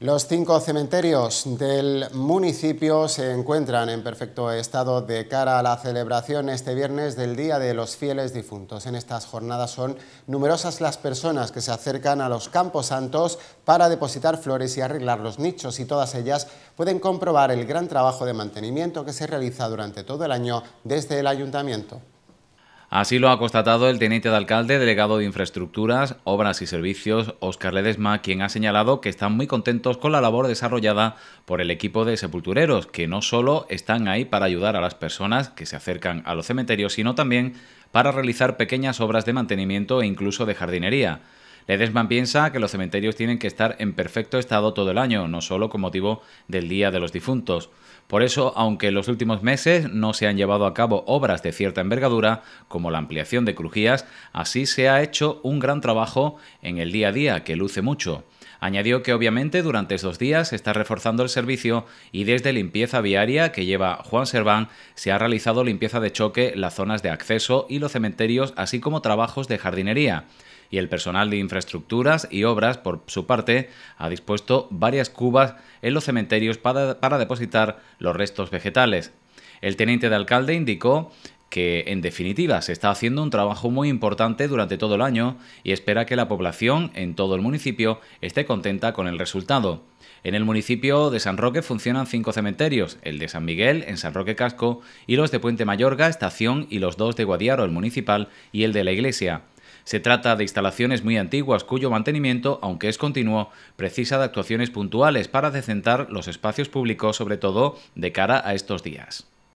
Los cinco cementerios del municipio se encuentran en perfecto estado de cara a la celebración este viernes del Día de los Fieles Difuntos. En estas jornadas son numerosas las personas que se acercan a los campos santos para depositar flores y arreglar los nichos y todas ellas pueden comprobar el gran trabajo de mantenimiento que se realiza durante todo el año desde el ayuntamiento. Así lo ha constatado el teniente de alcalde, delegado de Infraestructuras, Obras y Servicios, Óscar Ledesma, quien ha señalado que están muy contentos con la labor desarrollada por el equipo de sepultureros, que no solo están ahí para ayudar a las personas que se acercan a los cementerios, sino también para realizar pequeñas obras de mantenimiento e incluso de jardinería. Ledesman piensa que los cementerios tienen que estar en perfecto estado todo el año, no solo con motivo del Día de los Difuntos. Por eso, aunque en los últimos meses no se han llevado a cabo obras de cierta envergadura, como la ampliación de crujías, así se ha hecho un gran trabajo en el día a día que luce mucho. Añadió que obviamente durante estos días se está reforzando el servicio y desde limpieza viaria que lleva Juan Serván se ha realizado limpieza de choque, las zonas de acceso y los cementerios, así como trabajos de jardinería y el personal de infraestructuras y obras, por su parte, ha dispuesto varias cubas en los cementerios para, depositar los restos vegetales. El teniente de alcalde indicó que en definitiva se está haciendo un trabajo muy importante durante todo el año y espera que la población en todo el municipio esté contenta con el resultado. En el municipio de San Roque funcionan cinco cementerios, el de San Miguel en San Roque Casco y los de Puente Mayorga, Estación y los dos de Guadiaro, el municipal, y el de la iglesia. Se trata de instalaciones muy antiguas cuyo mantenimiento, aunque es continuo, precisa de actuaciones puntuales para decentar los espacios públicos, sobre todo de cara a estos días.